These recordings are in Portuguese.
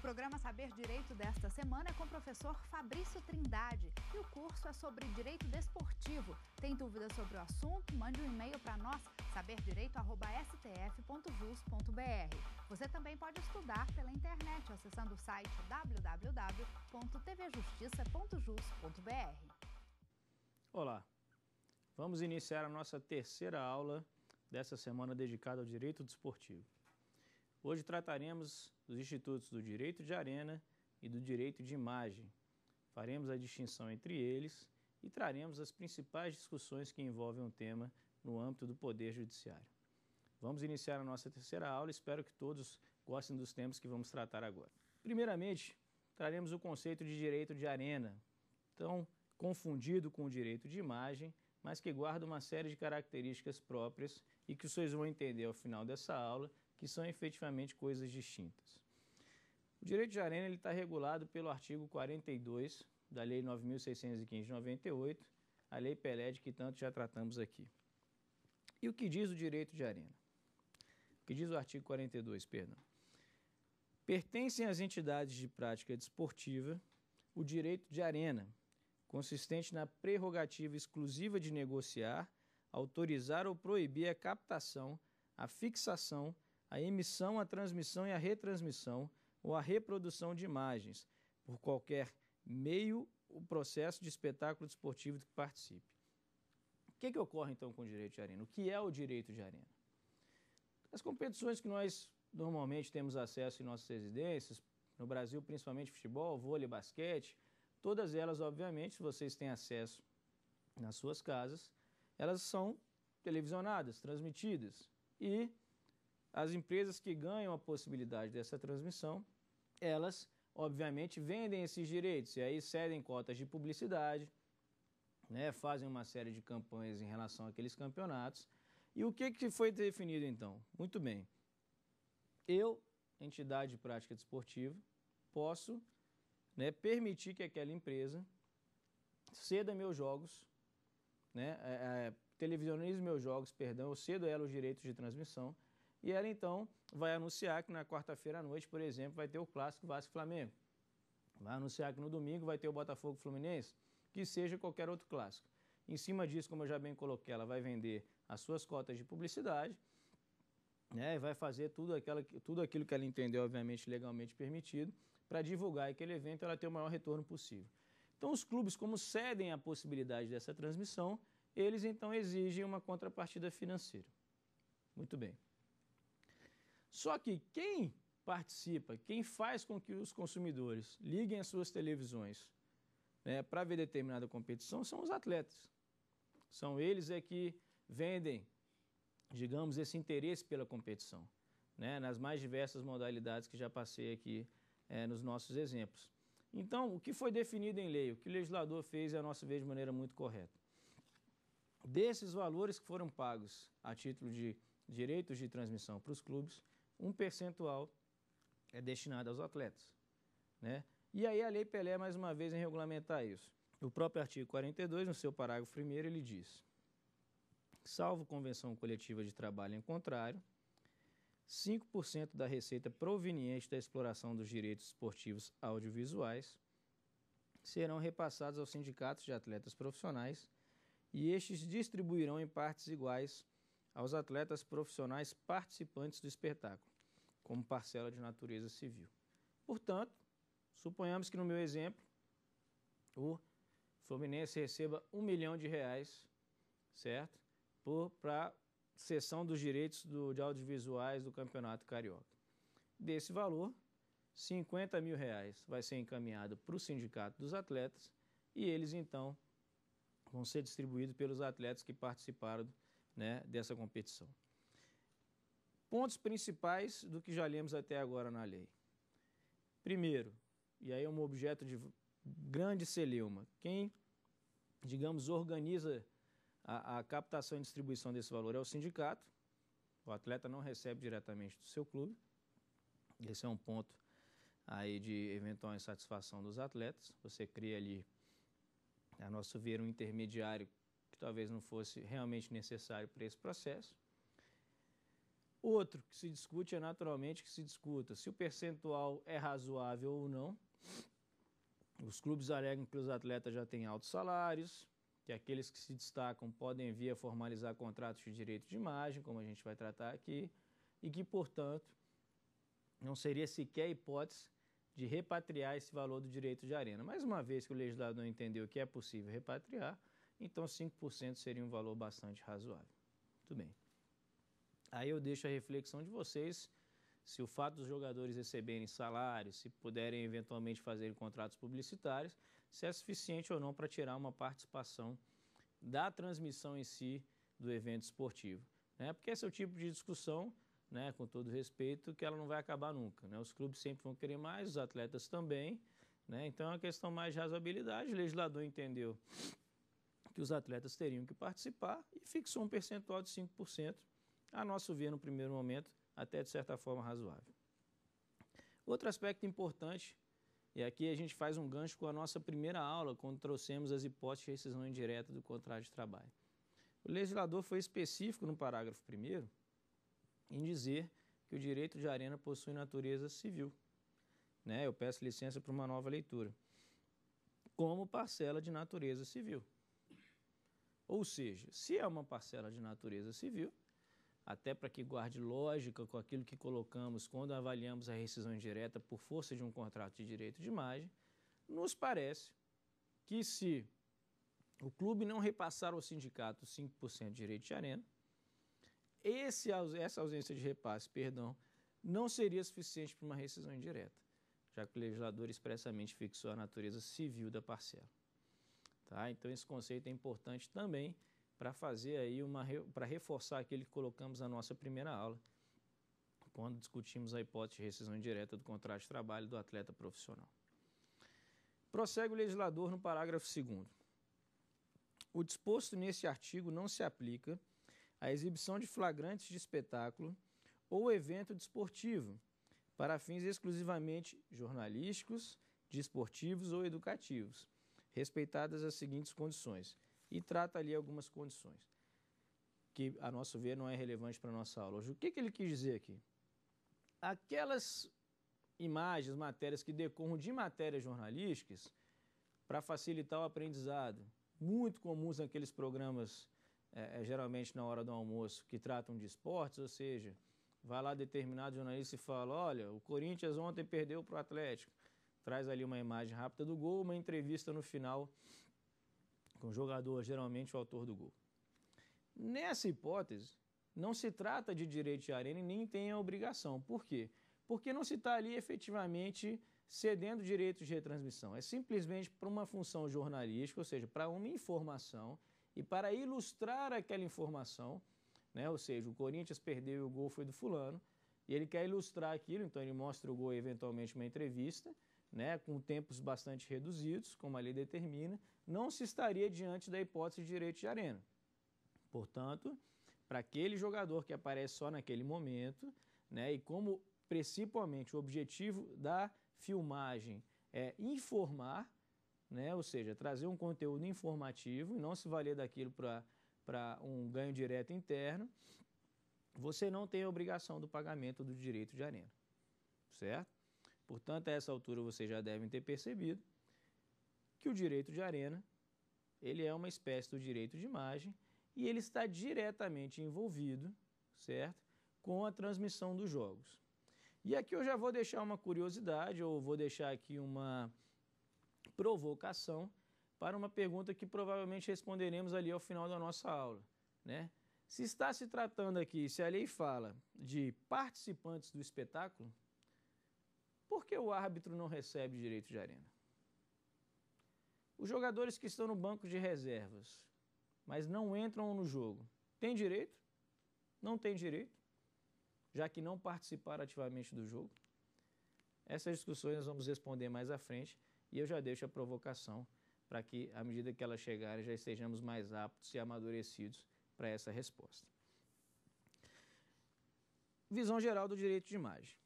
programa Saber Direito desta semana é com o professor Fabrício Trindade e o curso é sobre direito desportivo. Tem dúvidas sobre o assunto? Mande um e-mail para nós, saberdireito.stf.jus.br. Você também pode estudar pela internet acessando o site www.tvjustiça.jus.br. Olá, vamos iniciar a nossa terceira aula dessa semana dedicada ao direito desportivo. Hoje trataremos dos institutos do direito de arena e do direito de imagem. Faremos a distinção entre eles e traremos as principais discussões que envolvem o tema no âmbito do Poder Judiciário. Vamos iniciar a nossa terceira aula, espero que todos gostem dos temas que vamos tratar agora. Primeiramente, traremos o conceito de direito de arena, tão confundido com o direito de imagem, mas que guarda uma série de características próprias e que vocês vão entender ao final dessa aula que são efetivamente coisas distintas. O direito de arena está regulado pelo artigo 42 da Lei 9.615 de 98, a Lei Pelé de que tanto já tratamos aqui. E o que diz o direito de arena? O que diz o artigo 42, perdão? Pertencem às entidades de prática desportiva o direito de arena, consistente na prerrogativa exclusiva de negociar, autorizar ou proibir a captação, a fixação, a emissão, a transmissão e a retransmissão ou a reprodução de imagens por qualquer meio o processo de espetáculo desportivo que participe. O que, é que ocorre então com o direito de arena? O que é o direito de arena? As competições que nós normalmente temos acesso em nossas residências, no Brasil principalmente futebol, vôlei, basquete, todas elas, obviamente, se vocês têm acesso nas suas casas, elas são televisionadas, transmitidas. E as empresas que ganham a possibilidade dessa transmissão, elas, obviamente, vendem esses direitos e aí cedem cotas de publicidade, né, fazem uma série de campanhas em relação àqueles campeonatos. E o que, que foi definido, então? Muito bem. Eu, entidade de prática desportiva, posso né, permitir que aquela empresa ceda meus jogos, né, é, é, meus jogos, perdão, eu cedo a ela os direitos de transmissão e ela então vai anunciar que na quarta-feira à noite, por exemplo, vai ter o clássico Vasco Flamengo. Vai anunciar que no domingo vai ter o Botafogo Fluminense, que seja qualquer outro clássico. Em cima disso, como eu já bem coloquei, ela vai vender as suas cotas de publicidade, né, e vai fazer tudo, aquela, tudo aquilo que ela entendeu, obviamente, legalmente permitido, para divulgar aquele evento ela ter o maior retorno possível. Então, os clubes, como cedem a possibilidade dessa transmissão, eles então exigem uma contrapartida financeira. Muito bem. Só que quem participa, quem faz com que os consumidores liguem as suas televisões né, para ver determinada competição são os atletas. São eles é que vendem, digamos, esse interesse pela competição, né, nas mais diversas modalidades que já passei aqui é, nos nossos exemplos. Então, o que foi definido em lei, o que o legislador fez, é a nossa vez de maneira muito correta. Desses valores que foram pagos a título de direitos de transmissão para os clubes, um percentual é destinado aos atletas. Né? E aí a Lei Pelé, mais uma vez, em regulamentar isso. O próprio artigo 42, no seu parágrafo primeiro, ele diz, salvo convenção coletiva de trabalho em contrário, 5% da receita proveniente da exploração dos direitos esportivos audiovisuais serão repassados aos sindicatos de atletas profissionais e estes distribuirão em partes iguais aos atletas profissionais participantes do espetáculo como parcela de natureza civil. Portanto, suponhamos que no meu exemplo, o Fluminense receba um milhão de reais, certo? Para cessão dos direitos do, de audiovisuais do Campeonato Carioca. Desse valor, 50 mil reais vai ser encaminhado para o Sindicato dos Atletas e eles, então, vão ser distribuídos pelos atletas que participaram né, dessa competição pontos principais do que já lemos até agora na lei. Primeiro, e aí é um objeto de grande celeuma, quem, digamos, organiza a, a captação e distribuição desse valor é o sindicato, o atleta não recebe diretamente do seu clube, esse é um ponto aí de eventual insatisfação dos atletas, você cria ali, a nosso ver, um intermediário que talvez não fosse realmente necessário para esse processo. Outro que se discute é naturalmente que se discuta se o percentual é razoável ou não. Os clubes alegam que os atletas já têm altos salários, que aqueles que se destacam podem vir a formalizar contratos de direito de imagem, como a gente vai tratar aqui, e que, portanto, não seria sequer hipótese de repatriar esse valor do direito de arena. Mais uma vez que o legislador entendeu que é possível repatriar, então 5% seria um valor bastante razoável. Tudo bem. Aí eu deixo a reflexão de vocês se o fato dos jogadores receberem salários, se puderem eventualmente fazer contratos publicitários, se é suficiente ou não para tirar uma participação da transmissão em si do evento esportivo. Né? Porque esse é o tipo de discussão, né, com todo respeito, que ela não vai acabar nunca. Né? Os clubes sempre vão querer mais, os atletas também. Né? Então é uma questão mais de razoabilidade. O legislador entendeu que os atletas teriam que participar e fixou um percentual de 5% a nosso ver, no primeiro momento, até de certa forma razoável. Outro aspecto importante, e aqui a gente faz um gancho com a nossa primeira aula, quando trouxemos as hipóteses de rescisão indireta do contrato de trabalho. O legislador foi específico no parágrafo 1 em dizer que o direito de arena possui natureza civil. Né? Eu peço licença para uma nova leitura. Como parcela de natureza civil. Ou seja, se é uma parcela de natureza civil, até para que guarde lógica com aquilo que colocamos quando avaliamos a rescisão indireta por força de um contrato de direito de imagem, nos parece que se o clube não repassar ao sindicato 5% de direito de arena, esse, essa ausência de repasse, perdão, não seria suficiente para uma rescisão indireta, já que o legislador expressamente fixou a natureza civil da parcela. Tá? Então, esse conceito é importante também para fazer aí uma para reforçar aquele que colocamos na nossa primeira aula, quando discutimos a hipótese de rescisão indireta do contrato de trabalho do atleta profissional. Prossegue o legislador no parágrafo 2 O disposto neste artigo não se aplica à exibição de flagrantes de espetáculo ou evento desportivo, para fins exclusivamente jornalísticos, desportivos ou educativos, respeitadas as seguintes condições: e trata ali algumas condições que, a nosso ver, não é relevante para a nossa aula. O que, que ele quis dizer aqui? Aquelas imagens, matérias que decorram de matérias jornalísticas para facilitar o aprendizado, muito comuns naqueles programas, é, é, geralmente na hora do almoço, que tratam de esportes, ou seja, vai lá determinado jornalista e fala, olha, o Corinthians ontem perdeu para o Atlético, traz ali uma imagem rápida do gol, uma entrevista no final porque um jogador é geralmente o autor do gol. Nessa hipótese, não se trata de direito de arena e nem tem a obrigação. Por quê? Porque não se está ali efetivamente cedendo direitos de retransmissão. É simplesmente para uma função jornalística, ou seja, para uma informação e para ilustrar aquela informação, né? ou seja, o Corinthians perdeu e o gol foi do fulano, e ele quer ilustrar aquilo, então ele mostra o gol eventualmente uma entrevista, né? com tempos bastante reduzidos, como a lei determina, não se estaria diante da hipótese de direito de arena. Portanto, para aquele jogador que aparece só naquele momento, né, e como principalmente o objetivo da filmagem é informar, né, ou seja, trazer um conteúdo informativo e não se valer daquilo para um ganho direto interno, você não tem a obrigação do pagamento do direito de arena, certo? Portanto, a essa altura vocês já devem ter percebido que o direito de arena ele é uma espécie do direito de imagem e ele está diretamente envolvido, certo, com a transmissão dos jogos. E aqui eu já vou deixar uma curiosidade ou vou deixar aqui uma provocação para uma pergunta que provavelmente responderemos ali ao final da nossa aula, né? Se está se tratando aqui, se a lei fala de participantes do espetáculo, por que o árbitro não recebe direito de arena? Os jogadores que estão no banco de reservas, mas não entram no jogo, têm direito? Não têm direito, já que não participaram ativamente do jogo. Essas discussões nós vamos responder mais à frente e eu já deixo a provocação para que, à medida que elas chegarem, já estejamos mais aptos e amadurecidos para essa resposta. Visão geral do direito de imagem.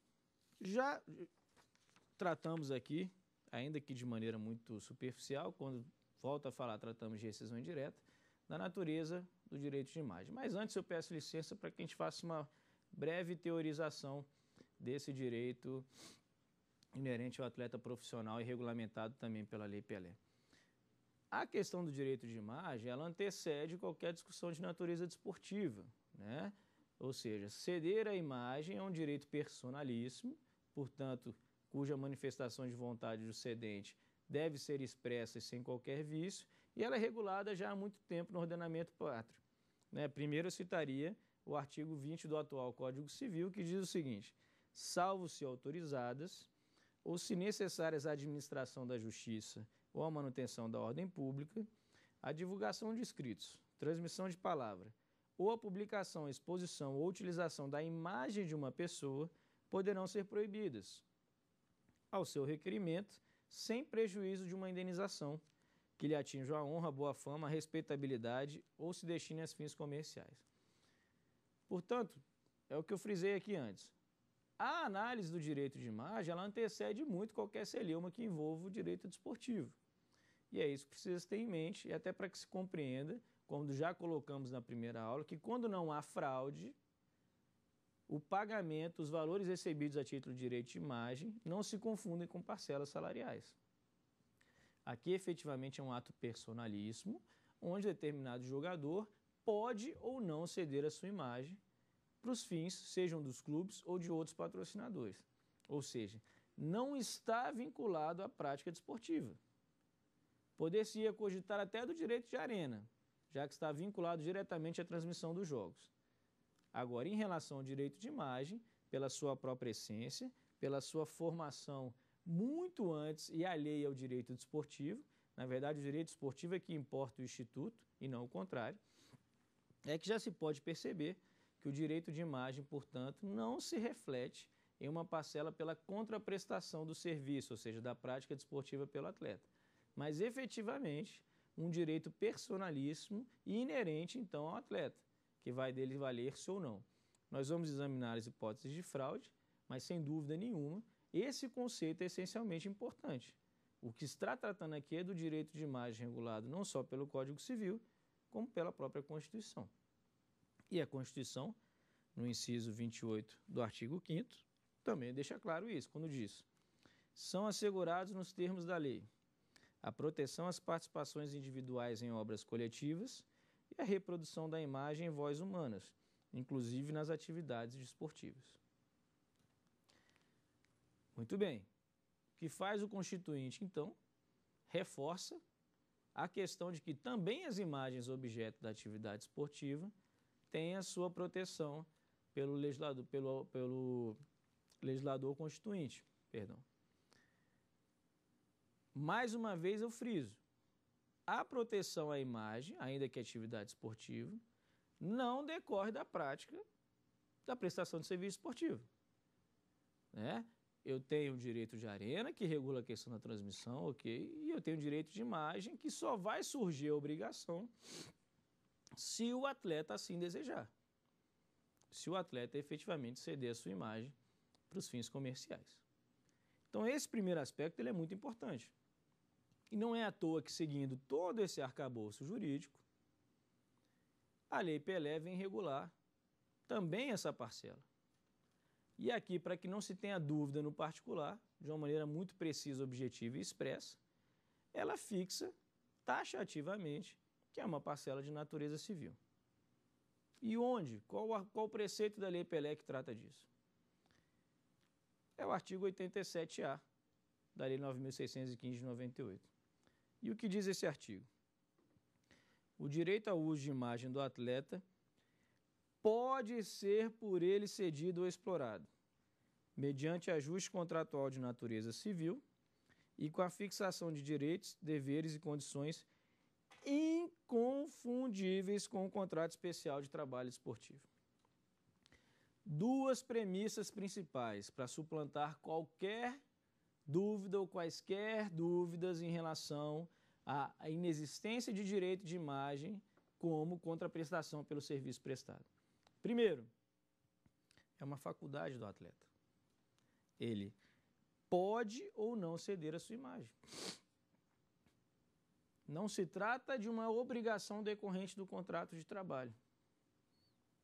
Já tratamos aqui ainda que de maneira muito superficial, quando volta a falar, tratamos de rescisão indireta, da natureza do direito de imagem. Mas antes eu peço licença para que a gente faça uma breve teorização desse direito inerente ao atleta profissional e regulamentado também pela Lei Pelé. A questão do direito de imagem, ela antecede qualquer discussão de natureza desportiva, né? Ou seja, ceder a imagem é um direito personalíssimo, portanto, cuja manifestação de vontade do cedente deve ser expressa e sem qualquer vício, e ela é regulada já há muito tempo no ordenamento pátrio. Né? Primeiro eu citaria o artigo 20 do atual Código Civil, que diz o seguinte: salvo se autorizadas ou se necessárias à administração da justiça ou à manutenção da ordem pública, a divulgação de escritos, transmissão de palavra ou a publicação, exposição ou utilização da imagem de uma pessoa poderão ser proibidas, ao seu requerimento, sem prejuízo de uma indenização que lhe atinja a honra, boa fama, respeitabilidade ou se destine a fins comerciais. Portanto, é o que eu frisei aqui antes. A análise do direito de imagem, ela antecede muito qualquer celeuma que envolva o direito desportivo. E é isso que precisa ter em mente, e até para que se compreenda, como já colocamos na primeira aula, que quando não há fraude, o pagamento, os valores recebidos a título de direito de imagem não se confundem com parcelas salariais. Aqui, efetivamente, é um ato personalíssimo, onde determinado jogador pode ou não ceder a sua imagem para os fins, sejam dos clubes ou de outros patrocinadores. Ou seja, não está vinculado à prática desportiva. Poder-se-ia cogitar até do direito de arena, já que está vinculado diretamente à transmissão dos jogos. Agora, em relação ao direito de imagem, pela sua própria essência, pela sua formação muito antes e alheia ao direito desportivo, na verdade, o direito esportivo é que importa o Instituto e não o contrário, é que já se pode perceber que o direito de imagem, portanto, não se reflete em uma parcela pela contraprestação do serviço, ou seja, da prática desportiva pelo atleta, mas efetivamente um direito personalíssimo e inerente, então, ao atleta que vai dele valer-se ou não. Nós vamos examinar as hipóteses de fraude, mas sem dúvida nenhuma, esse conceito é essencialmente importante. O que está tratando aqui é do direito de imagem regulado não só pelo Código Civil, como pela própria Constituição. E a Constituição, no inciso 28 do artigo 5 também deixa claro isso, quando diz: são assegurados nos termos da lei a proteção às participações individuais em obras coletivas e a reprodução da imagem em voz humanas, inclusive nas atividades desportivas. Muito bem. O que faz o constituinte, então, reforça a questão de que também as imagens objeto da atividade esportiva têm a sua proteção pelo legislador, pelo, pelo legislador constituinte. Perdão. Mais uma vez eu friso, a proteção à imagem, ainda que atividade esportiva, não decorre da prática da prestação de serviço esportivo. Né? Eu tenho o direito de arena, que regula a questão da transmissão, ok? E eu tenho o direito de imagem, que só vai surgir a obrigação se o atleta assim desejar. Se o atleta efetivamente ceder a sua imagem para os fins comerciais. Então, esse primeiro aspecto ele é muito importante. E não é à toa que, seguindo todo esse arcabouço jurídico, a Lei Pelé vem regular também essa parcela. E aqui, para que não se tenha dúvida no particular, de uma maneira muito precisa, objetiva e expressa, ela fixa taxativamente que é uma parcela de natureza civil. E onde? Qual, qual o preceito da Lei Pelé que trata disso? É o artigo 87A da Lei 9.615 de 98. E o que diz esse artigo? O direito ao uso de imagem do atleta pode ser por ele cedido ou explorado, mediante ajuste contratual de natureza civil e com a fixação de direitos, deveres e condições inconfundíveis com o contrato especial de trabalho esportivo. Duas premissas principais para suplantar qualquer dúvida ou quaisquer dúvidas em relação a inexistência de direito de imagem como contraprestação pelo serviço prestado. Primeiro, é uma faculdade do atleta. Ele pode ou não ceder a sua imagem. Não se trata de uma obrigação decorrente do contrato de trabalho.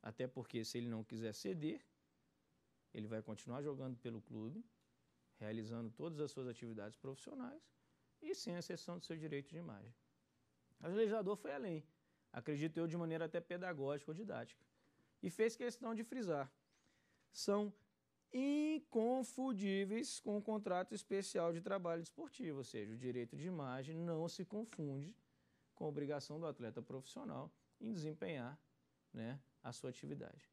Até porque, se ele não quiser ceder, ele vai continuar jogando pelo clube, realizando todas as suas atividades profissionais e sem a cessão do seu direito de imagem. O legislador foi além, acredito eu de maneira até pedagógica ou didática, e fez questão de frisar. São inconfundíveis com o contrato especial de trabalho desportivo, ou seja, o direito de imagem não se confunde com a obrigação do atleta profissional em desempenhar né, a sua atividade.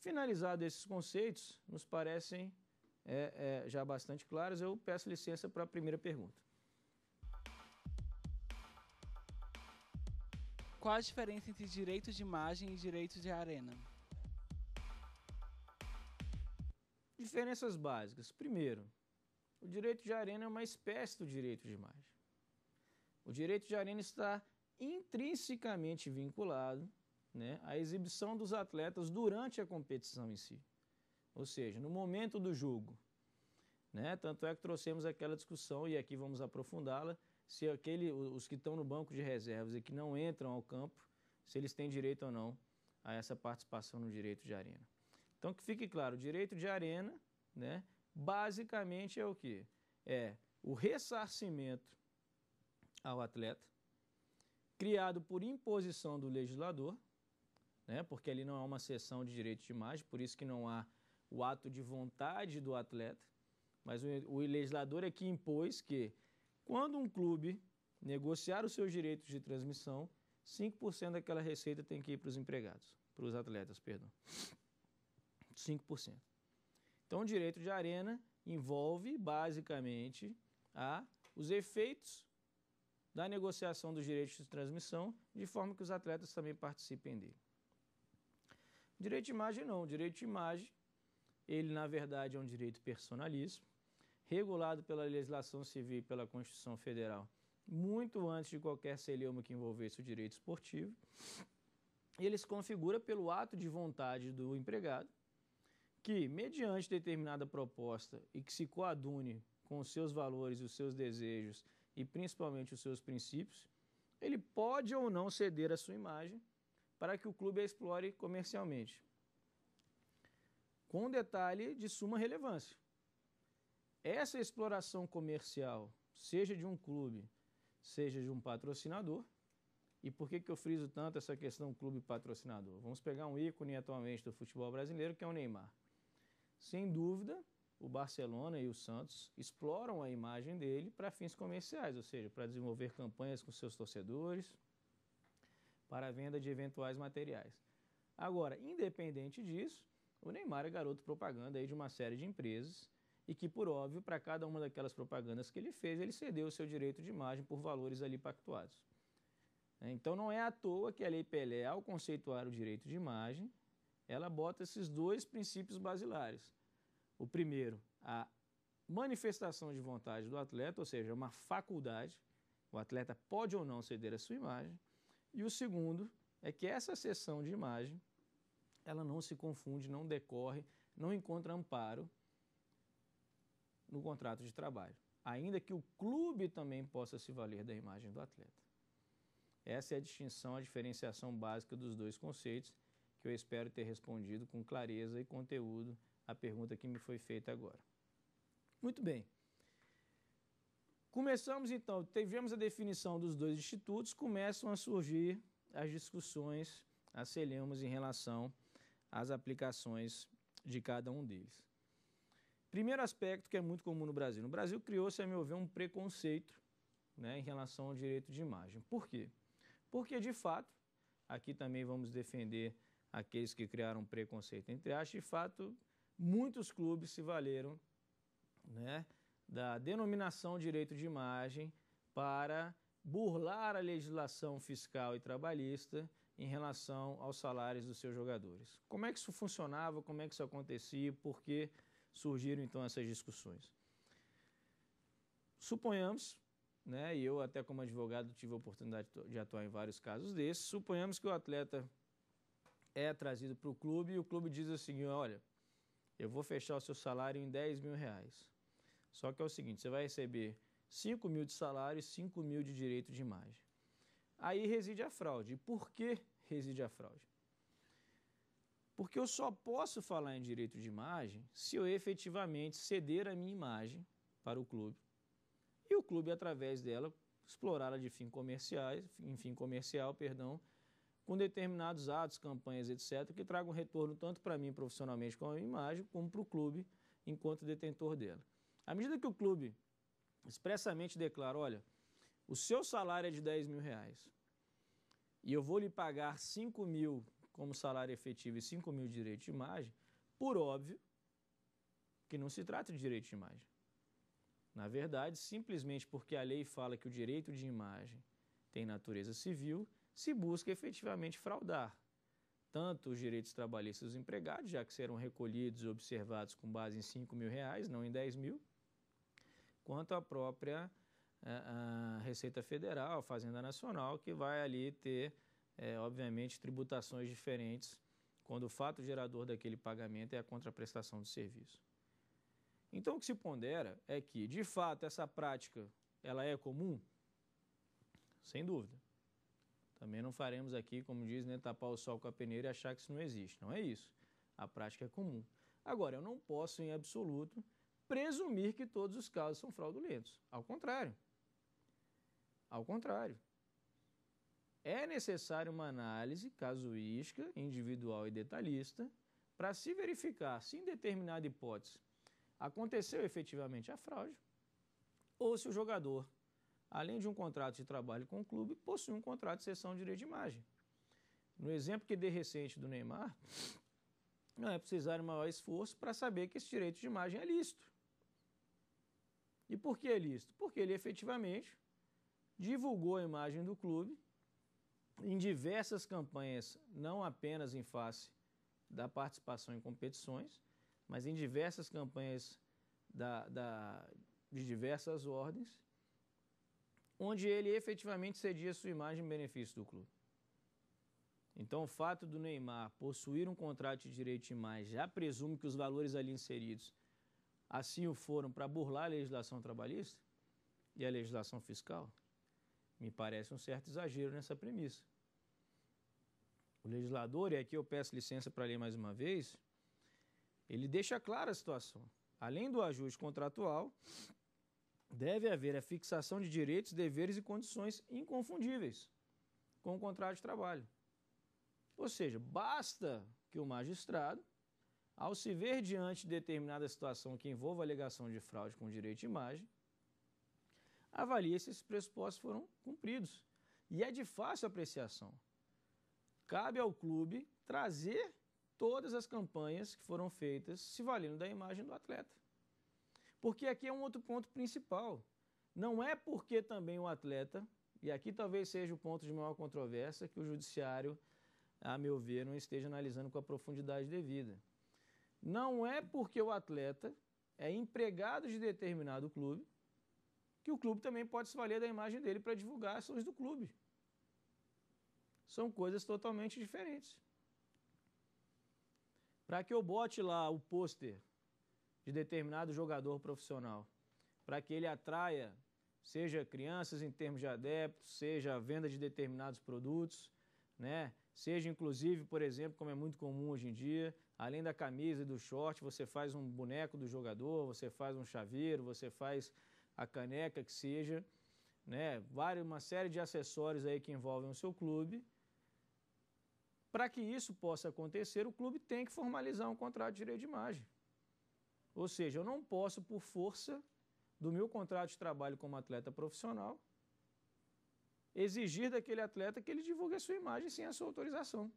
Finalizados esses conceitos, nos parecem é, é, já bastante claras, eu peço licença para a primeira pergunta. Qual a diferença entre direito de imagem e direito de arena? Diferenças básicas. Primeiro, o direito de arena é uma espécie do direito de imagem. O direito de arena está intrinsecamente vinculado né, à exibição dos atletas durante a competição em si ou seja, no momento do julgo. Né? Tanto é que trouxemos aquela discussão, e aqui vamos aprofundá-la, se aquele, os que estão no banco de reservas e que não entram ao campo, se eles têm direito ou não a essa participação no direito de arena. Então que fique claro, o direito de arena, né, basicamente é o que? É o ressarcimento ao atleta, criado por imposição do legislador, né, porque ali não há uma sessão de direito de imagem, por isso que não há o ato de vontade do atleta, mas o, legislador é que impôs que, quando um clube negociar os seus direitos de transmissão, 5% daquela receita tem que ir para os empregados, para os atletas, perdão. 5%. Então, o direito de arena envolve, basicamente, a, os efeitos da negociação dos direitos de transmissão, de forma que os atletas também participem dele. Direito de imagem não. Direito de imagem ele, na verdade, é um direito personalíssimo, regulado pela legislação civil e pela Constituição Federal, muito antes de qualquer celeuma que envolvesse o direito esportivo. Ele se configura pelo ato de vontade do empregado, que, mediante determinada proposta e que se coadune com os seus valores, os seus desejos e principalmente os seus princípios, ele pode ou não ceder a sua imagem para que o clube a explore comercialmente com detalhe de suma relevância. Essa exploração comercial, seja de um clube, seja de um patrocinador, e por que, que eu friso tanto essa questão clube-patrocinador? Vamos pegar um ícone atualmente do futebol brasileiro, que é o Neymar. Sem dúvida, o Barcelona e o Santos exploram a imagem dele para fins comerciais, ou seja, para desenvolver campanhas com seus torcedores, para a venda de eventuais materiais. Agora, independente disso, o Neymar é garoto propaganda aí de uma série de empresas e que, por óbvio, para cada uma daquelas propagandas que ele fez, ele cedeu o seu direito de imagem por valores ali pactuados. É, então não é à toa que a Lei Pelé, ao conceituar o direito de imagem, ela bota esses dois princípios basilares. O primeiro, a manifestação de vontade do atleta, ou seja, uma faculdade, o atleta pode ou não ceder a sua imagem. E o segundo é que essa cessão de imagem ela não se confunde, não decorre, não encontra amparo no contrato de trabalho, ainda que o clube também possa se valer da imagem do atleta. Essa é a distinção, a diferenciação básica dos dois conceitos, que eu espero ter respondido com clareza e conteúdo a pergunta que me foi feita agora. Muito bem. Começamos então, tivemos a definição dos dois institutos, começam a surgir as discussões, as em relação as aplicações de cada um deles. Primeiro aspecto que é muito comum no Brasil. No Brasil criou-se, a meu ver, um preconceito né, em relação ao direito de imagem. Por quê? Porque, de fato, aqui também vamos defender aqueles que criaram preconceito entre aspas, de fato, muitos clubes se valeram né, da denominação direito de imagem para burlar a legislação fiscal e trabalhista em relação aos salários dos seus jogadores. Como é que isso funcionava, como é que isso acontecia, por que surgiram então essas discussões? Suponhamos, né, e eu até como advogado tive a oportunidade de atuar em vários casos desses, suponhamos que o atleta é trazido para o clube e o clube diz assim, olha, eu vou fechar o seu salário em 10 mil reais. Só que é o seguinte, você vai receber 5 mil de salário e 5 mil de direito de imagem. Aí reside a fraude. Por que reside a fraude. Porque eu só posso falar em direito de imagem se eu efetivamente ceder a minha imagem para o clube e o clube, através dela, explorá-la de fim comerciais, enfim, comercial, perdão, com determinados atos, campanhas, etc., que tragam retorno tanto para mim profissionalmente com a minha imagem, como para o clube enquanto detentor dela. À medida que o clube expressamente declara, olha, o seu salário é de 10 mil reais, e eu vou lhe pagar 5 mil como salário efetivo e 5 mil de direito de imagem, por óbvio que não se trata de direito de imagem. Na verdade, simplesmente porque a lei fala que o direito de imagem tem natureza civil, se busca efetivamente fraudar tanto os direitos trabalhistas dos empregados, já que serão recolhidos e observados com base em 5 mil reais, não em 10 mil, quanto a própria é, a Receita Federal, a Fazenda Nacional, que vai ali ter, é, obviamente, tributações diferentes quando o fato gerador daquele pagamento é a contraprestação do serviço. Então, o que se pondera é que, de fato, essa prática ela é comum? Sem dúvida. Também não faremos aqui, como diz, né, tapar o sol com a peneira e achar que isso não existe. Não é isso. A prática é comum. Agora, eu não posso, em absoluto, presumir que todos os casos são fraudulentos. Ao contrário, ao contrário. É necessário uma análise casuística, individual e detalhista, para se verificar se em determinada hipótese aconteceu efetivamente a fraude ou se o jogador, além de um contrato de trabalho com o clube, possui um contrato de cessão de direito de imagem. No exemplo que dei recente do Neymar, não é precisário maior esforço para saber que esse direito de imagem é lícito. E por que é lícito? Porque ele efetivamente divulgou a imagem do clube em diversas campanhas, não apenas em face da participação em competições, mas em diversas campanhas da, da, de diversas ordens, onde ele efetivamente cedia sua imagem em benefício do clube. Então, o fato do Neymar possuir um contrato de direito de imagem já presume que os valores ali inseridos assim o foram para burlar a legislação trabalhista e a legislação fiscal? Me parece um certo exagero nessa premissa. O legislador, e aqui eu peço licença para ler mais uma vez, ele deixa clara a situação. Além do ajuste contratual, deve haver a fixação de direitos, deveres e condições inconfundíveis com o contrato de trabalho. Ou seja, basta que o magistrado, ao se ver diante de determinada situação que envolva alegação de fraude com direito de imagem, avalia se esses pressupostos foram cumpridos. E é de fácil apreciação. Cabe ao clube trazer todas as campanhas que foram feitas se valendo da imagem do atleta. Porque aqui é um outro ponto principal. Não é porque também o atleta, e aqui talvez seja o ponto de maior controvérsia, que o judiciário, a meu ver, não esteja analisando com a profundidade devida. Não é porque o atleta é empregado de determinado clube que o clube também pode se valer da imagem dele para divulgar ações do clube. São coisas totalmente diferentes. Para que eu bote lá o pôster de determinado jogador profissional, para que ele atraia, seja crianças em termos de adeptos, seja a venda de determinados produtos, né? seja inclusive, por exemplo, como é muito comum hoje em dia, além da camisa e do short, você faz um boneco do jogador, você faz um chaveiro, você faz a caneca que seja, né, várias, uma série de acessórios aí que envolvem o seu clube. Para que isso possa acontecer, o clube tem que formalizar um contrato de direito de imagem. Ou seja, eu não posso, por força do meu contrato de trabalho como atleta profissional, exigir daquele atleta que ele divulgue a sua imagem sem a sua autorização.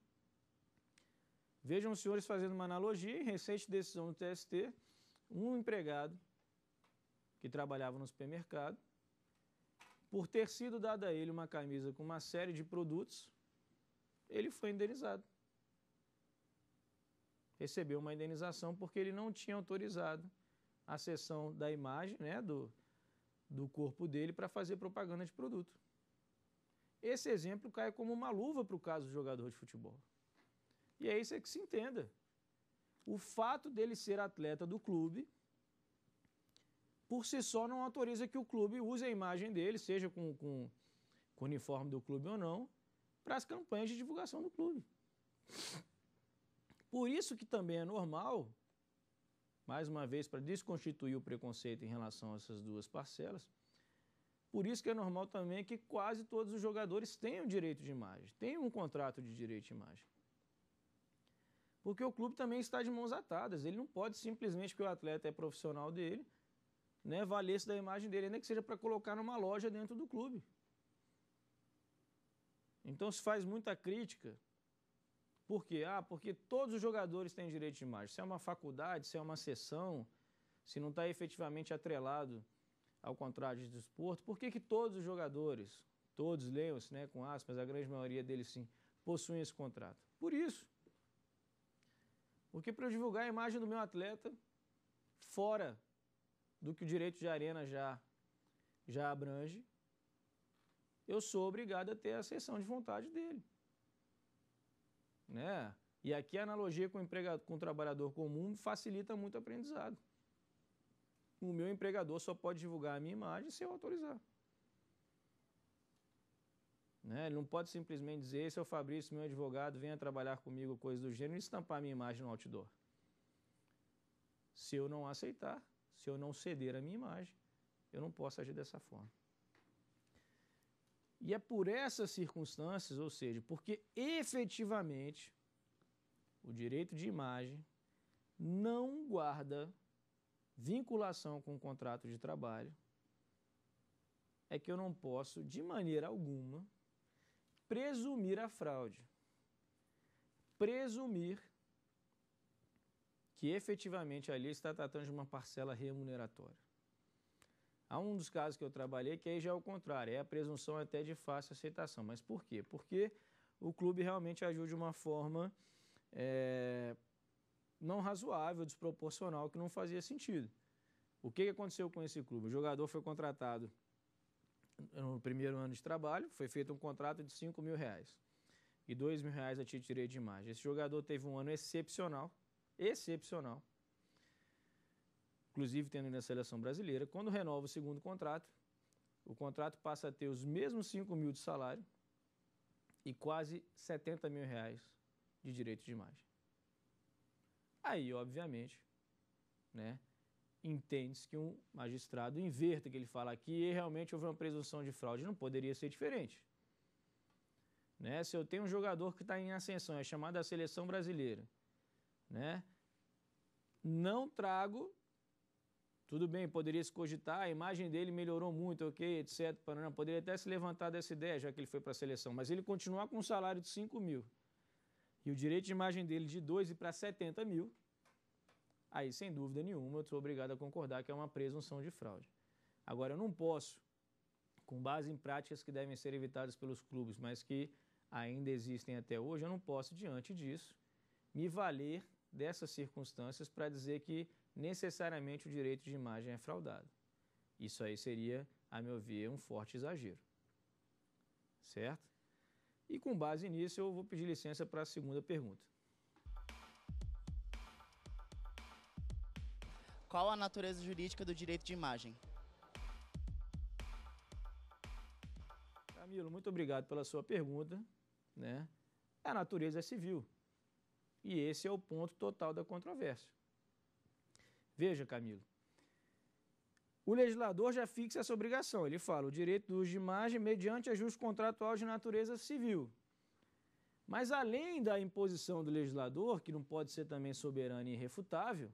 Vejam os senhores fazendo uma analogia, em recente decisão do TST, um empregado que trabalhava no supermercado, por ter sido dada a ele uma camisa com uma série de produtos, ele foi indenizado. Recebeu uma indenização porque ele não tinha autorizado a sessão da imagem né, do, do corpo dele para fazer propaganda de produto. Esse exemplo cai como uma luva para o caso do jogador de futebol. E é isso que se entenda. O fato dele ser atleta do clube por si só não autoriza que o clube use a imagem dele, seja com, com, com o uniforme do clube ou não, para as campanhas de divulgação do clube. Por isso que também é normal, mais uma vez, para desconstituir o preconceito em relação a essas duas parcelas, por isso que é normal também que quase todos os jogadores tenham direito de imagem, tenham um contrato de direito de imagem. Porque o clube também está de mãos atadas, ele não pode simplesmente, porque o atleta é profissional dele, né, valesse da imagem dele, ainda que seja para colocar numa loja dentro do clube. Então se faz muita crítica. Por quê? Ah, porque todos os jogadores têm direito de imagem. Se é uma faculdade, se é uma sessão, se não está efetivamente atrelado ao contrato de desporto, por que, que todos os jogadores, todos, leiam-se né, com aspas, a grande maioria deles sim, possuem esse contrato? Por isso. Porque para eu divulgar a imagem do meu atleta fora do que o direito de arena já, já abrange, eu sou obrigado a ter a sessão de vontade dele. Né? E aqui a analogia com o, empregado, com o trabalhador comum facilita muito o aprendizado. O meu empregador só pode divulgar a minha imagem se eu autorizar. Né? Ele não pode simplesmente dizer, esse é o Fabrício, meu advogado, venha trabalhar comigo, coisa do gênero, e estampar minha imagem no outdoor. Se eu não aceitar, se eu não ceder a minha imagem, eu não posso agir dessa forma. E é por essas circunstâncias, ou seja, porque efetivamente o direito de imagem não guarda vinculação com o contrato de trabalho, é que eu não posso, de maneira alguma, presumir a fraude, presumir que efetivamente ali está tratando de uma parcela remuneratória. Há um dos casos que eu trabalhei que aí já é o contrário, é a presunção até de fácil aceitação. Mas por quê? Porque o clube realmente agiu de uma forma é, não razoável, desproporcional, que não fazia sentido. O que aconteceu com esse clube? O jogador foi contratado no primeiro ano de trabalho, foi feito um contrato de 5 mil reais e 2 mil reais a título de direito de imagem. Esse jogador teve um ano excepcional, excepcional, inclusive tendo na seleção brasileira, quando renova o segundo contrato, o contrato passa a ter os mesmos 5 mil de salário e quase 70 mil reais de direito de imagem. Aí, obviamente, né, entende-se que um magistrado inverta o que ele fala aqui e realmente houve uma presunção de fraude. Não poderia ser diferente. Né? Se eu tenho um jogador que está em ascensão, é chamado da seleção brasileira, né? Não trago, tudo bem, poderia se cogitar, a imagem dele melhorou muito, ok, etc. Não, poderia até se levantar dessa ideia, já que ele foi para a seleção, mas ele continuar com um salário de 5 mil e o direito de imagem dele de 2 para 70 mil, aí, sem dúvida nenhuma, eu sou obrigado a concordar que é uma presunção de fraude. Agora, eu não posso, com base em práticas que devem ser evitadas pelos clubes, mas que ainda existem até hoje, eu não posso, diante disso, me valer dessas circunstâncias para dizer que necessariamente o direito de imagem é fraudado. Isso aí seria, a meu ver, um forte exagero. Certo? E com base nisso, eu vou pedir licença para a segunda pergunta. Qual a natureza jurídica do direito de imagem? Camilo, muito obrigado pela sua pergunta. Né? A natureza é civil. E esse é o ponto total da controvérsia. Veja, Camilo. O legislador já fixa essa obrigação. Ele fala o direito do uso de imagem mediante ajuste contratual de natureza civil. Mas além da imposição do legislador, que não pode ser também soberana e irrefutável,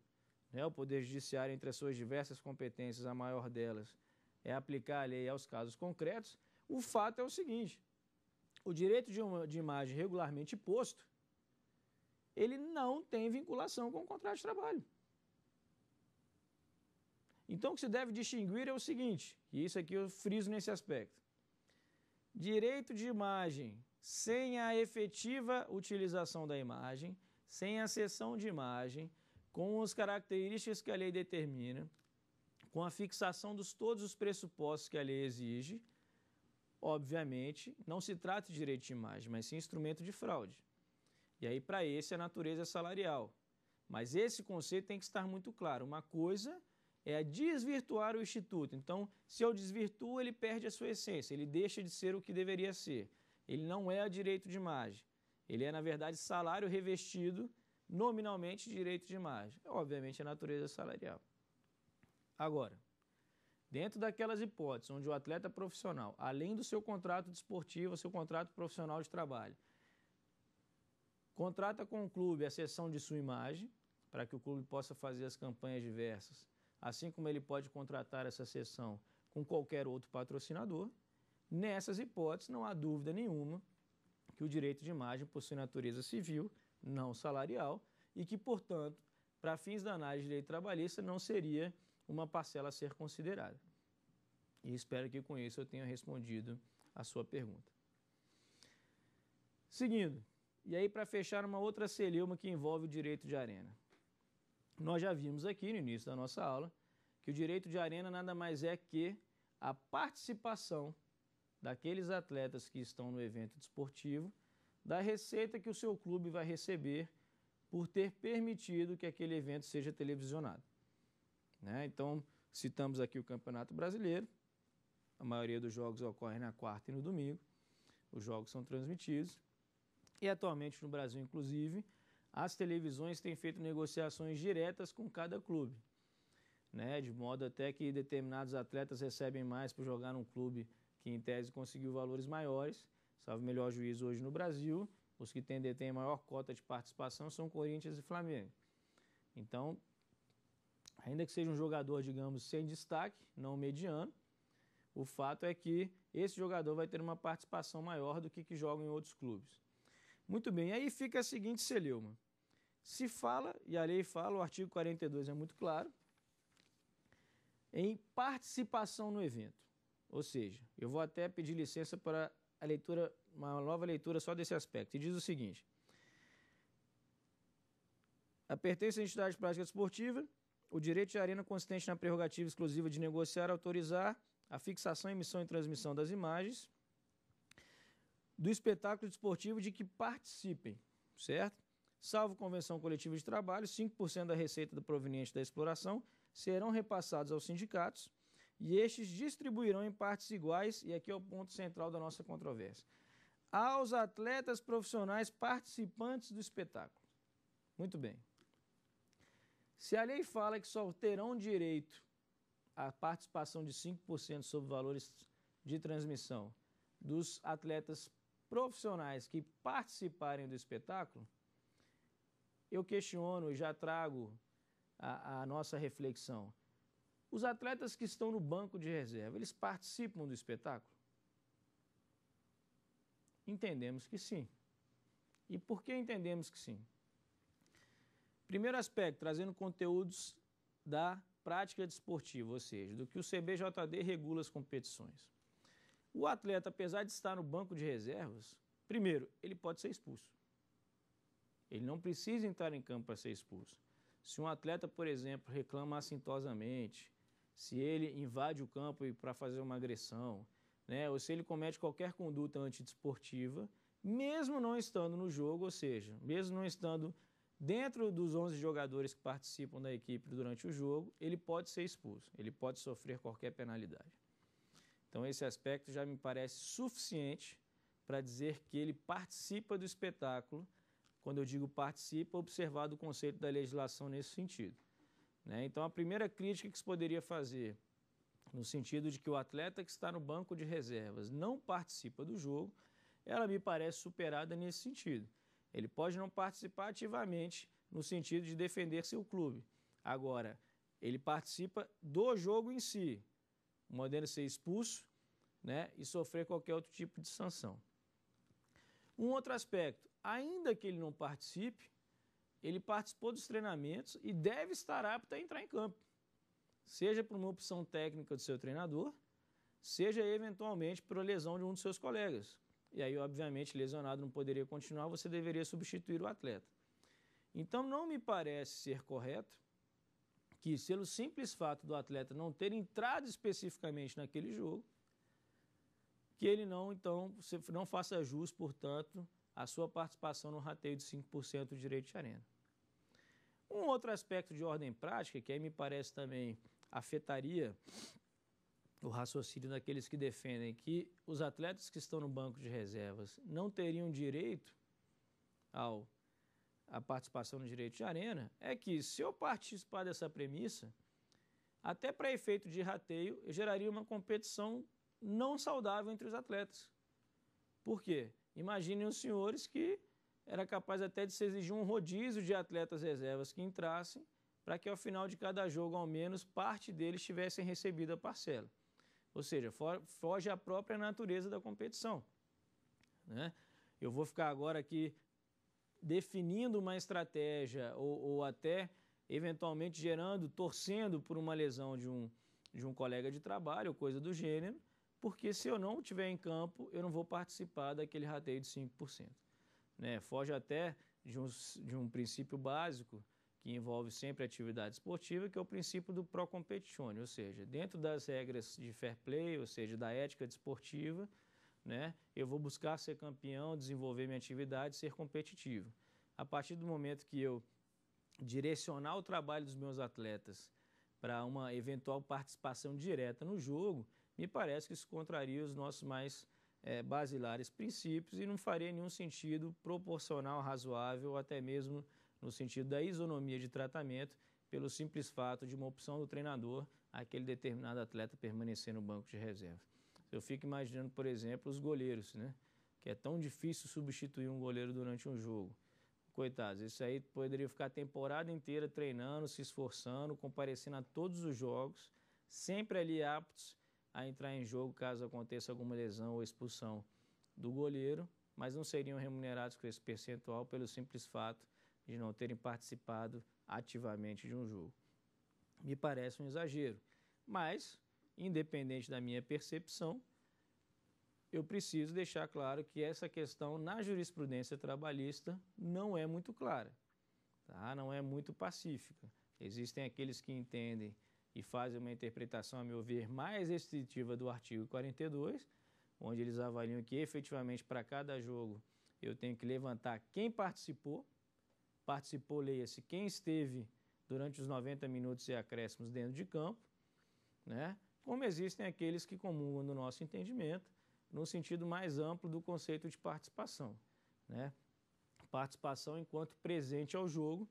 né, o Poder Judiciário, entre as suas diversas competências, a maior delas é aplicar a lei aos casos concretos, o fato é o seguinte: o direito de, uma, de imagem regularmente posto ele não tem vinculação com o contrato de trabalho. Então, o que se deve distinguir é o seguinte, e isso aqui eu friso nesse aspecto. Direito de imagem sem a efetiva utilização da imagem, sem a cessão de imagem, com as características que a lei determina, com a fixação dos todos os pressupostos que a lei exige, obviamente, não se trata de direito de imagem, mas sim instrumento de fraude. E aí, para esse, a natureza é salarial. Mas esse conceito tem que estar muito claro. Uma coisa é desvirtuar o instituto. Então, se eu desvirtuo, ele perde a sua essência, ele deixa de ser o que deveria ser. Ele não é direito de imagem. Ele é, na verdade, salário revestido nominalmente direito de imagem. Obviamente, a natureza é salarial. Agora, dentro daquelas hipóteses onde o atleta profissional, além do seu contrato desportivo, seu contrato profissional de trabalho, Contrata com o clube a cessão de sua imagem, para que o clube possa fazer as campanhas diversas, assim como ele pode contratar essa cessão com qualquer outro patrocinador. Nessas hipóteses, não há dúvida nenhuma que o direito de imagem possui natureza civil, não salarial, e que, portanto, para fins da análise de lei trabalhista, não seria uma parcela a ser considerada. E espero que com isso eu tenha respondido a sua pergunta. Seguindo, e aí, para fechar, uma outra celeuma que envolve o direito de arena. Nós já vimos aqui no início da nossa aula que o direito de arena nada mais é que a participação daqueles atletas que estão no evento desportivo da receita que o seu clube vai receber por ter permitido que aquele evento seja televisionado. Né? Então, citamos aqui o Campeonato Brasileiro, a maioria dos jogos ocorre na quarta e no domingo, os jogos são transmitidos. E atualmente no Brasil, inclusive, as televisões têm feito negociações diretas com cada clube. Né, de modo até que determinados atletas recebem mais por jogar num clube que, em tese, conseguiu valores maiores. Salvo melhor juízo hoje no Brasil, os que têm, a maior cota de participação são Corinthians e Flamengo. Então, ainda que seja um jogador, digamos, sem destaque, não mediano, o fato é que esse jogador vai ter uma participação maior do que que joga em outros clubes. Muito bem, aí fica a seguinte celeuma. Se fala, e a lei fala, o artigo 42 é muito claro, em participação no evento. Ou seja, eu vou até pedir licença para a leitura, uma nova leitura só desse aspecto. E diz o seguinte: a pertence à entidade prática esportiva o direito de arena consistente na prerrogativa exclusiva de negociar, autorizar a fixação, emissão e transmissão das imagens do espetáculo desportivo de que participem, certo? Salvo convenção coletiva de trabalho, 5% da receita do proveniente da exploração serão repassados aos sindicatos e estes distribuirão em partes iguais, e aqui é o ponto central da nossa controvérsia, aos atletas profissionais participantes do espetáculo. Muito bem. Se a lei fala que só terão direito à participação de 5% sobre valores de transmissão dos atletas profissionais que participarem do espetáculo, eu questiono e já trago a, a nossa reflexão. Os atletas que estão no banco de reserva, eles participam do espetáculo? Entendemos que sim. E por que entendemos que sim? Primeiro aspecto, trazendo conteúdos da prática desportiva, ou seja, do que o CBJD regula as competições. O atleta, apesar de estar no banco de reservas, primeiro, ele pode ser expulso. Ele não precisa entrar em campo para ser expulso. Se um atleta, por exemplo, reclama assintosamente, se ele invade o campo para fazer uma agressão, né, ou se ele comete qualquer conduta antidesportiva, mesmo não estando no jogo, ou seja, mesmo não estando dentro dos 11 jogadores que participam da equipe durante o jogo, ele pode ser expulso, ele pode sofrer qualquer penalidade. Então, esse aspecto já me parece suficiente para dizer que ele participa do espetáculo, quando eu digo participa, observado o conceito da legislação nesse sentido. Né? Então, a primeira crítica que se poderia fazer, no sentido de que o atleta que está no banco de reservas não participa do jogo, ela me parece superada nesse sentido. Ele pode não participar ativamente no sentido de defender seu clube. Agora, ele participa do jogo em si, podendo ser expulso né, e sofrer qualquer outro tipo de sanção. Um outro aspecto, ainda que ele não participe, ele participou dos treinamentos e deve estar apto a entrar em campo, seja por uma opção técnica do seu treinador, seja eventualmente por lesão de um dos seus colegas. E aí, obviamente, lesionado não poderia continuar, você deveria substituir o atleta. Então, não me parece ser correto que, pelo simples fato do atleta não ter entrado especificamente naquele jogo, que ele não, então, você não faça jus, portanto, à sua participação no rateio de 5% do direito de arena. Um outro aspecto de ordem prática, que aí me parece também afetaria o raciocínio daqueles que defendem que os atletas que estão no banco de reservas não teriam direito ao participação no direito de arena, é que se eu participar dessa premissa, até para efeito de rateio, eu geraria uma competição não saudável entre os atletas. Por quê? Imaginem os senhores que era capaz até de se exigir um rodízio de atletas reservas que entrassem para que ao final de cada jogo, ao menos, parte deles tivessem recebido a parcela. Ou seja, foge à própria natureza da competição. Né? Eu vou ficar agora aqui definindo uma estratégia ou, ou até eventualmente gerando, torcendo por uma lesão de um, de um colega de trabalho, coisa do gênero, porque se eu não estiver em campo, eu não vou participar daquele rateio de 5%. Né? Foge até de um, de um princípio básico que envolve sempre atividade esportiva, que é o princípio do pro competizione, ou seja, dentro das regras de fair play, ou seja, da ética desportiva, né, eu vou buscar ser campeão, desenvolver minha atividade, ser competitivo. A partir do momento que eu direcionar o trabalho dos meus atletas para uma eventual participação direta no jogo, me parece que isso contraria os nossos mais é, basilares princípios e não faria nenhum sentido proporcional, razoável, até mesmo no sentido da isonomia de tratamento, pelo simples fato de uma opção do treinador, aquele determinado atleta permanecer no banco de reserva. Eu fico imaginando, por exemplo, os goleiros, né? Que é tão difícil substituir um goleiro durante um jogo. Coitados, isso aí poderia ficar a temporada inteira treinando, se esforçando, comparecendo a todos os jogos, sempre ali aptos a entrar em jogo caso aconteça alguma lesão ou expulsão do goleiro, mas não seriam remunerados com esse percentual pelo simples fato de não terem participado ativamente de um jogo. Me parece um exagero, mas, independente da minha percepção, eu preciso deixar claro que essa questão na jurisprudência trabalhista não é muito clara, tá? não é muito pacífica. Existem aqueles que entendem e fazem uma interpretação, a meu ver, mais restritiva do artigo 42, onde eles avaliam que efetivamente para cada jogo eu tenho que levantar quem participou, participou, leia-se, quem esteve durante os 90 minutos e acréscimos dentro de campo, né? como existem aqueles que comungam no nosso entendimento, no sentido mais amplo do conceito de participação. Né? Participação enquanto presente ao jogo,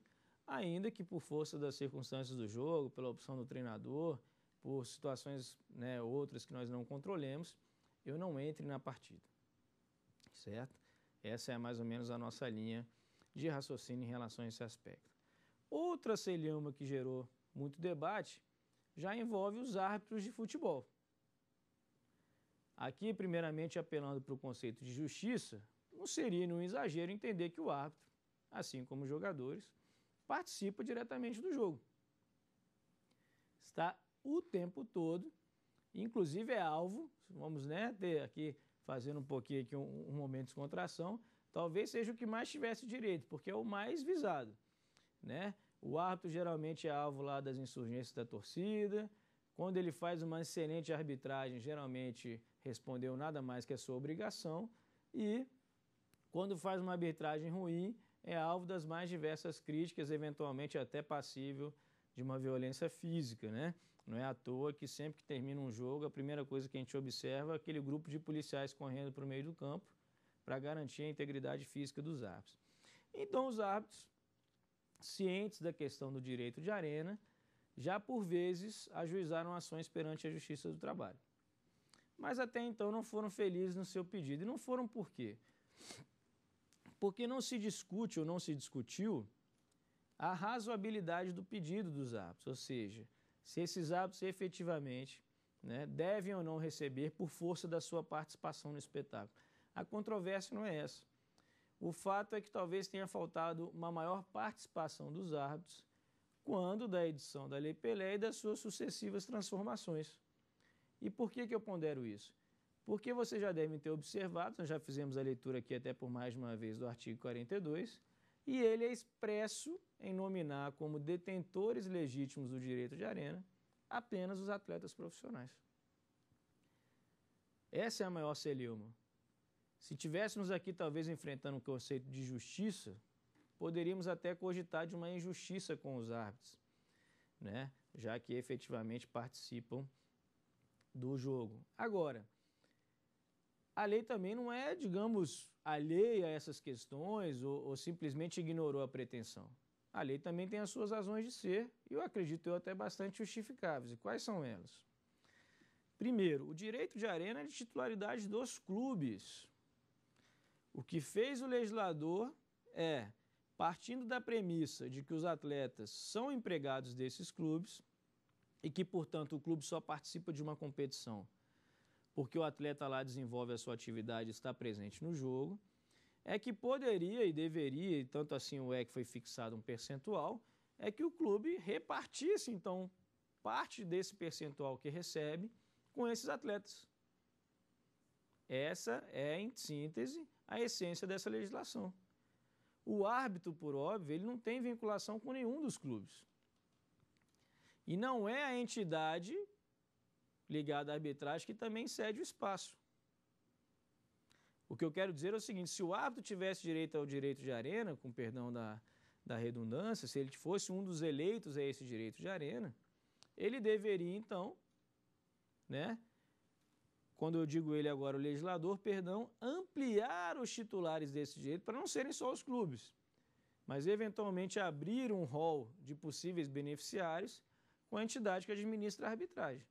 ainda que por força das circunstâncias do jogo, pela opção do treinador, por situações né, outras que nós não controlemos, eu não entre na partida, certo? Essa é mais ou menos a nossa linha de raciocínio em relação a esse aspecto. Outra celeuma que gerou muito debate já envolve os árbitros de futebol. Aqui, primeiramente, apelando para o conceito de justiça, não seria um exagero entender que o árbitro, assim como os jogadores, participa diretamente do jogo. Está o tempo todo, inclusive é alvo, vamos né, ter aqui, fazendo um pouquinho aqui um, um momento de contração, talvez seja o que mais tivesse direito, porque é o mais visado. Né? O árbitro geralmente é alvo lá das insurgências da torcida, quando ele faz uma excelente arbitragem, geralmente respondeu nada mais que a sua obrigação, e quando faz uma arbitragem ruim, é alvo das mais diversas críticas, eventualmente até passível de uma violência física, né? Não é à toa que sempre que termina um jogo, a primeira coisa que a gente observa é aquele grupo de policiais correndo para o meio do campo para garantir a integridade física dos árbitros. Então, os árbitros, cientes da questão do direito de arena, já por vezes ajuizaram ações perante a Justiça do Trabalho. Mas até então não foram felizes no seu pedido. E não foram por quê? porque não se discute ou não se discutiu a razoabilidade do pedido dos hábitos, ou seja, se esses hábitos efetivamente né, devem ou não receber por força da sua participação no espetáculo. A controvérsia não é essa. O fato é que talvez tenha faltado uma maior participação dos árbitros quando da edição da Lei Pelé e das suas sucessivas transformações. E por que, que eu pondero isso? Porque vocês já devem ter observado, nós já fizemos a leitura aqui até por mais uma vez do artigo 42, e ele é expresso em nominar como detentores legítimos do direito de arena apenas os atletas profissionais. Essa é a maior celeuma. Se tivéssemos aqui talvez enfrentando um conceito de justiça, poderíamos até cogitar de uma injustiça com os árbitros, né? já que efetivamente participam do jogo. Agora, a lei também não é, digamos, alheia a essas questões ou, ou, simplesmente ignorou a pretensão. A lei também tem as suas razões de ser e eu acredito eu até bastante justificáveis. E quais são elas? Primeiro, o direito de arena é de titularidade dos clubes. O que fez o legislador é, partindo da premissa de que os atletas são empregados desses clubes e que, portanto, o clube só participa de uma competição porque o atleta lá desenvolve a sua atividade e está presente no jogo, é que poderia e deveria, e tanto assim o EC foi fixado um percentual, é que o clube repartisse, então, parte desse percentual que recebe com esses atletas. Essa é, em síntese, a essência dessa legislação. O árbitro, por óbvio, ele não tem vinculação com nenhum dos clubes. E não é a entidade ligada à arbitragem que também cede o espaço. O que eu quero dizer é o seguinte, se o árbitro tivesse direito ao direito de arena, com perdão da, da redundância, se ele fosse um dos eleitos a esse direito de arena, ele deveria então, né, quando eu digo ele agora, o legislador, perdão, ampliar os titulares desse direito para não serem só os clubes, mas eventualmente abrir um rol de possíveis beneficiários com a entidade que administra a arbitragem.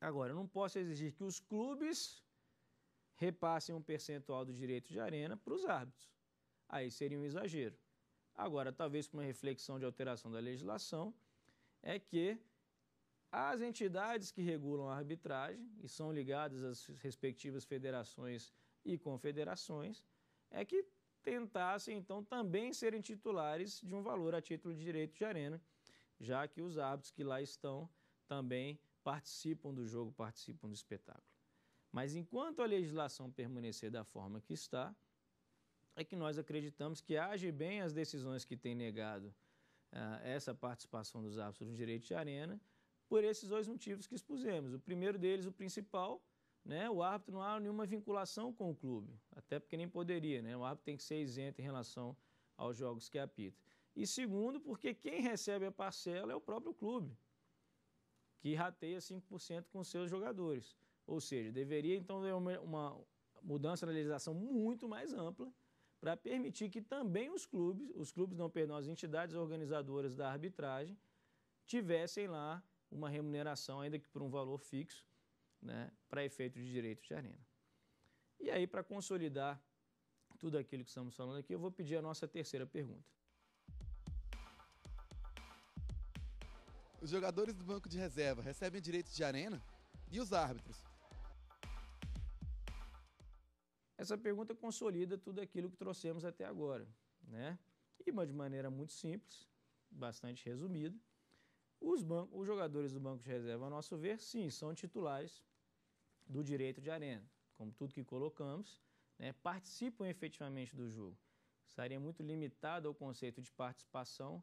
Agora, não posso exigir que os clubes repassem um percentual do direito de arena para os árbitros. Aí seria um exagero. Agora, talvez por uma reflexão de alteração da legislação, é que as entidades que regulam a arbitragem e são ligadas às respectivas federações e confederações, é que tentassem, então, também serem titulares de um valor a título de direito de arena, já que os árbitros que lá estão também participam do jogo, participam do espetáculo. Mas enquanto a legislação permanecer da forma que está, é que nós acreditamos que age bem as decisões que têm negado ah, essa participação dos árbitros no direito de arena, por esses dois motivos que expusemos. O primeiro deles, o principal, né, o árbitro não há nenhuma vinculação com o clube, até porque nem poderia, né? o árbitro tem que ser isento em relação aos jogos que apita. E segundo, porque quem recebe a parcela é o próprio clube que rateia 5% com seus jogadores. Ou seja, deveria então haver uma, uma mudança na legislação muito mais ampla para permitir que também os clubes, os clubes não perdão, as entidades organizadoras da arbitragem, tivessem lá uma remuneração, ainda que por um valor fixo, né, para efeito de direito de arena. E aí, para consolidar tudo aquilo que estamos falando aqui, eu vou pedir a nossa terceira pergunta. Os jogadores do banco de reserva recebem direitos de arena? E os árbitros? Essa pergunta consolida tudo aquilo que trouxemos até agora, né? E de maneira muito simples, bastante resumida, os, os jogadores do banco de reserva, a nosso ver, sim, são titulares do direito de arena, como tudo que colocamos, né? participam efetivamente do jogo. Estaria muito limitado ao conceito de participação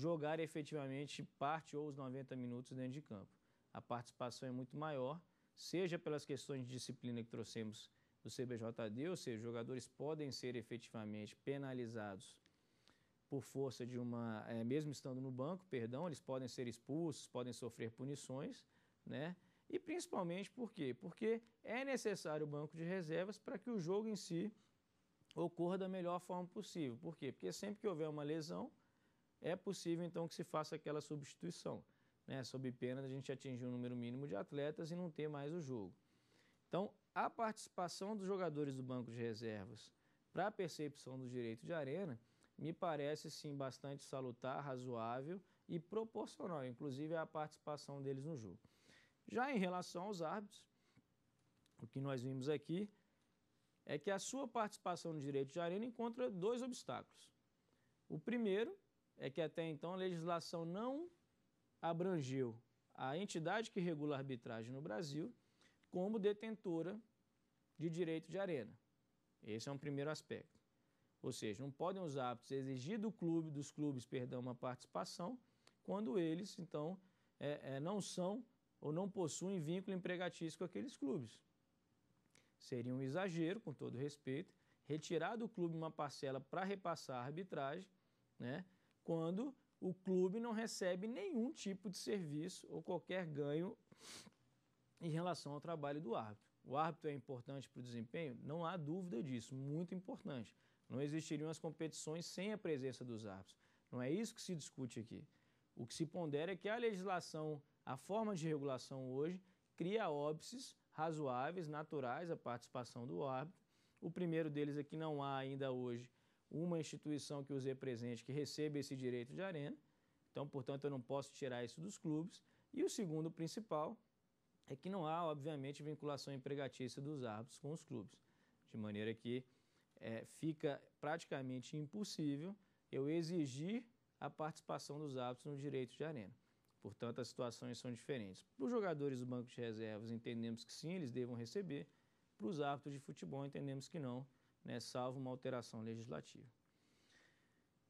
jogar efetivamente parte ou os 90 minutos dentro de campo. A participação é muito maior, seja pelas questões de disciplina que trouxemos do CBJD, ou seja, jogadores podem ser efetivamente penalizados por força de uma, é, mesmo estando no banco, perdão, eles podem ser expulsos, podem sofrer punições, né? E principalmente por quê? Porque é necessário o banco de reservas para que o jogo em si ocorra da melhor forma possível. Por quê? Porque sempre que houver uma lesão, é possível então que se faça aquela substituição, né? sob pena de a gente atingir um número mínimo de atletas e não ter mais o jogo. Então, a participação dos jogadores do banco de reservas para a percepção do direito de arena me parece sim bastante salutar, razoável e proporcional, inclusive a participação deles no jogo. Já em relação aos árbitros, o que nós vimos aqui é que a sua participação no direito de arena encontra dois obstáculos. O primeiro é que até então a legislação não abrangeu a entidade que regula a arbitragem no Brasil como detentora de direito de arena. Esse é um primeiro aspecto. Ou seja, não podem os árbitros exigir do clube, dos clubes, perdão, uma participação quando eles, então, é, é, não são ou não possuem vínculo empregatício com aqueles clubes. Seria um exagero, com todo respeito, retirar do clube uma parcela para repassar a arbitragem, né? quando o clube não recebe nenhum tipo de serviço ou qualquer ganho em relação ao trabalho do árbitro. O árbitro é importante para o desempenho? Não há dúvida disso, muito importante. Não existiriam as competições sem a presença dos árbitros. Não é isso que se discute aqui. O que se pondera é que a legislação, a forma de regulação hoje, cria óbices razoáveis, naturais à participação do árbitro. O primeiro deles é que não há ainda hoje uma instituição que os represente que receba esse direito de arena, então, portanto, eu não posso tirar isso dos clubes. E o segundo principal é que não há, obviamente, vinculação empregatícia dos árbitros com os clubes, de maneira que é, fica praticamente impossível eu exigir a participação dos árbitros no direito de arena. Portanto, as situações são diferentes. Para os jogadores do banco de reservas, entendemos que sim, eles devam receber. Para os árbitros de futebol, entendemos que não né, salvo uma alteração legislativa.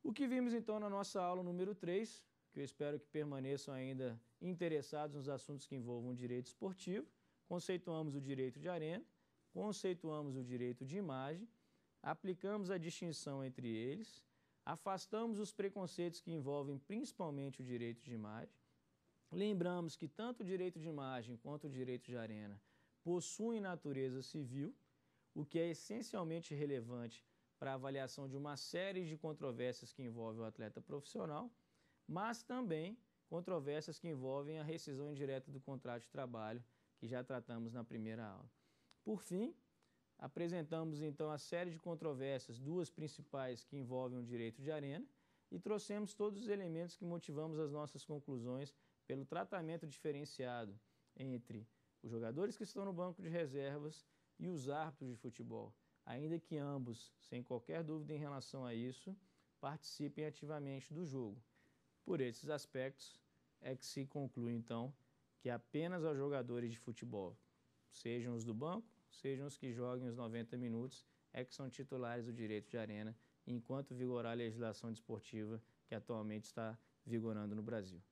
O que vimos então na nossa aula número 3, que eu espero que permaneçam ainda interessados nos assuntos que envolvam direito esportivo, conceituamos o direito de arena, conceituamos o direito de imagem, aplicamos a distinção entre eles, afastamos os preconceitos que envolvem principalmente o direito de imagem, lembramos que tanto o direito de imagem quanto o direito de arena possuem natureza civil o que é essencialmente relevante para a avaliação de uma série de controvérsias que envolvem o atleta profissional, mas também controvérsias que envolvem a rescisão indireta do contrato de trabalho, que já tratamos na primeira aula. Por fim, apresentamos então a série de controvérsias, duas principais que envolvem o direito de arena, e trouxemos todos os elementos que motivamos as nossas conclusões pelo tratamento diferenciado entre os jogadores que estão no banco de reservas e os árbitros de futebol, ainda que ambos, sem qualquer dúvida em relação a isso, participem ativamente do jogo. Por esses aspectos, é que se conclui então que apenas aos jogadores de futebol, sejam os do banco, sejam os que joguem os 90 minutos, é que são titulares do direito de arena, enquanto vigorar a legislação desportiva que atualmente está vigorando no Brasil.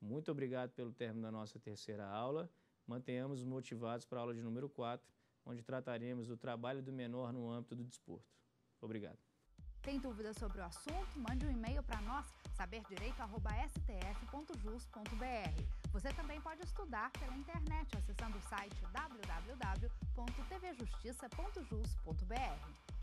Muito obrigado pelo término da nossa terceira aula. Mantenhamos motivados para a aula de número 4, onde trataremos do trabalho do menor no âmbito do desporto. Obrigado. Tem dúvida sobre o assunto? Mande um e-mail para nós, saberdireito.stf.jus.br. Você também pode estudar pela internet acessando o site www.tvjustiça.jus.br.